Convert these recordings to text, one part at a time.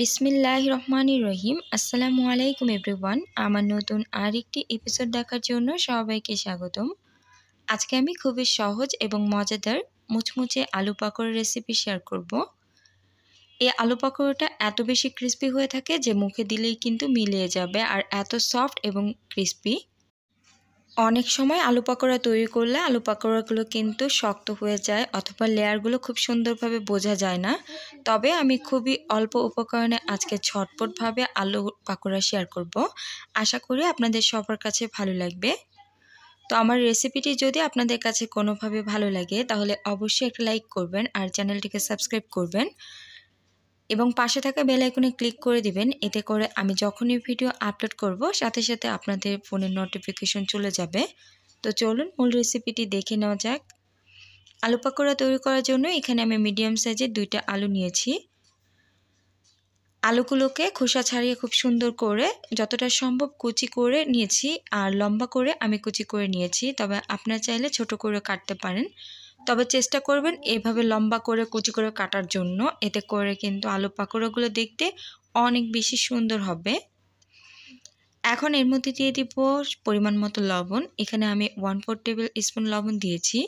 বিসমিল্লাহ রহমান রহিম আসসালামু আলাইকুম এভরিওয়ান আমার নতুন আরেকটি এপিসোড দেখার জন্য সবাইকে স্বাগতম আজকে আমি খুবই সহজ এবং মজাদার মুচমুচে আলু পাকোড়া রেসিপি শেয়ার করব। এই আলু পাকড়টা এত বেশি ক্রিস্পি হয়ে থাকে যে মুখে দিলেই কিন্তু মিলিয়ে যাবে আর এত সফট এবং ক্রিস্পি অনেক সময় আলু পাকোড়া তৈরি করলে আলু পাকোড়াগুলো কিন্তু শক্ত হয়ে যায় অথবা লেয়ারগুলো খুব সুন্দরভাবে বোঝা যায় না তবে আমি খুবই অল্প উপকরণে আজকে ছটপটভাবে আলু পাকোড়া শেয়ার করব আশা করি আপনাদের সবার কাছে ভালো লাগবে তো আমার রেসিপিটি যদি আপনাদের কাছে কোনোভাবে ভালো লাগে তাহলে অবশ্যই একটা লাইক করবেন আর চ্যানেলটিকে সাবস্ক্রাইব করবেন এবং পাশে থাকা বেল আইকনে ক্লিক করে দিবেন এতে করে আমি যখনই ভিডিও আপলোড করব সাথে সাথে আপনাদের ফোনের নোটিফিকেশন চলে যাবে তো চলুন মূল রেসিপিটি দেখে নেওয়া যাক আলু পাকোড়া তৈরি করার জন্য এখানে আমি মিডিয়াম সাইজের দুইটা আলু নিয়েছি আলুগুলোকে খোসা ছাড়িয়ে খুব সুন্দর করে যতটা সম্ভব কুচি করে নিয়েছি আর লম্বা করে আমি কুচি করে নিয়েছি তবে আপনার চাইলে ছোট করে কাটতে পারেন তবে চেষ্টা করবেন এভাবে লম্বা করে কুচি করে কাটার জন্য এতে করে কিন্তু আলু পাকোড়াগুলো দেখতে অনেক বেশি সুন্দর হবে এখন এর মধ্যে দিয়ে দিব পরিমাণ মতো লবণ এখানে আমি ওয়ান ফোর টেবিল স্পুন লবণ দিয়েছি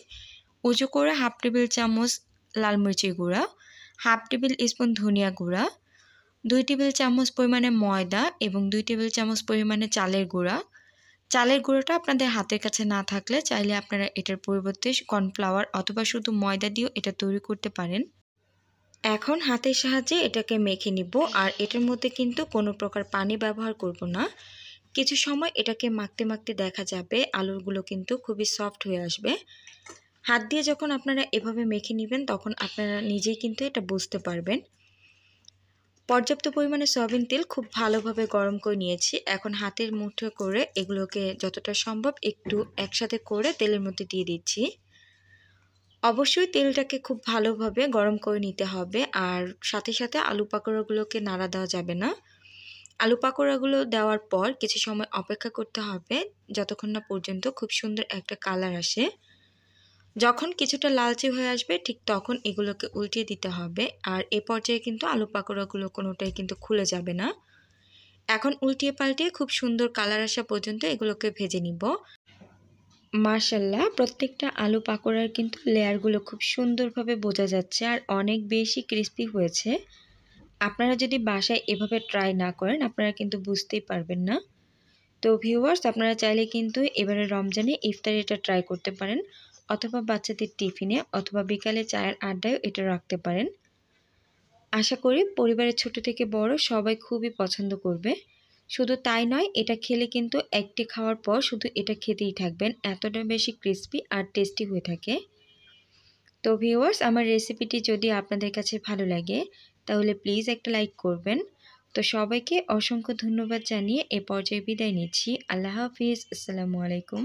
উঁচু করে হাফ টেবিল চামচ লাল মরিচের গুঁড়া হাফ টেবিল স্পুন ধনিয়া গুঁড়া দুই টেবিল চামচ পরিমাণে ময়দা এবং দুই টেবিল চামচ পরিমাণে চালের গুঁড়া চালের গুঁড়োটা আপনাদের হাতের কাছে না থাকলে চাইলে আপনারা এটার পরিবর্তে কর্নফ্লাওয়ার অথবা শুধু ময়দা দিয়েও এটা তৈরি করতে পারেন এখন হাতের সাহায্যে এটাকে মেখে নিব আর এটার মধ্যে কিন্তু কোনো প্রকার পানি ব্যবহার করব না কিছু সময় এটাকে মাখতে মাখতে দেখা যাবে আলুরগুলো কিন্তু খুবই সফট হয়ে আসবে হাত দিয়ে যখন আপনারা এভাবে মেখে নেবেন তখন আপনারা নিজেই কিন্তু এটা বুঝতে পারবেন পর্যাপ্ত পরিমাণে সয়াবিন তেল খুব ভালোভাবে গরম করে নিয়েছি এখন হাতের মুঠো করে এগুলোকে যতটা সম্ভব একটু একসাথে করে তেলের মধ্যে দিয়ে দিচ্ছি অবশ্যই তেলটাকে খুব ভালোভাবে গরম করে নিতে হবে আর সাথে সাথে আলু পাকোড়াগুলোকে নাড়া দেওয়া যাবে না আলু পাকোড়াগুলো দেওয়ার পর কিছু সময় অপেক্ষা করতে হবে যতক্ষণ না পর্যন্ত খুব সুন্দর একটা কালার আসে যখন কিছুটা লালচে হয়ে আসবে ঠিক তখন এগুলোকে উল্টিয়ে দিতে হবে আর এ পর্যায়ে কিন্তু আলু পাকোড়াগুলো কোনোটাই কিন্তু খুলে যাবে না এখন উল্টিয়ে পাল্টিয়ে খুব সুন্দর কালার আসা পর্যন্ত এগুলোকে ভেজে নিব মার্শাল্লাহ প্রত্যেকটা আলু পাকোড়ার কিন্তু লেয়ারগুলো খুব সুন্দরভাবে বোঝা যাচ্ছে আর অনেক বেশি ক্রিস্পি হয়েছে আপনারা যদি বাসায় এভাবে ট্রাই না করেন আপনারা কিন্তু বুঝতেই পারবেন না তো ভিউয়ার্স আপনারা চাইলে কিন্তু এবারে রমজানে ইফতার এটা ট্রাই করতে পারেন অথবা বাচ্চাদের টিফিনে অথবা বিকালে চায়ের আড্ডায় এটা রাখতে পারেন আশা করি পরিবারের ছোট থেকে বড় সবাই খুবই পছন্দ করবে শুধু তাই নয় এটা খেলে কিন্তু একটি খাওয়ার পর শুধু এটা খেতেই থাকবেন এতটা বেশি ক্রিস্পি আর টেস্টি হয়ে থাকে তো ভিউয়ার্স আমার রেসিপিটি যদি আপনাদের কাছে ভালো লাগে তাহলে প্লিজ একটা লাইক করবেন তো সবাইকে অসংখ্য ধন্যবাদ জানিয়ে এ পর্যায়ে বিদায় নিচ্ছি আল্লাহ হাফিজ আসসালামু আলাইকুম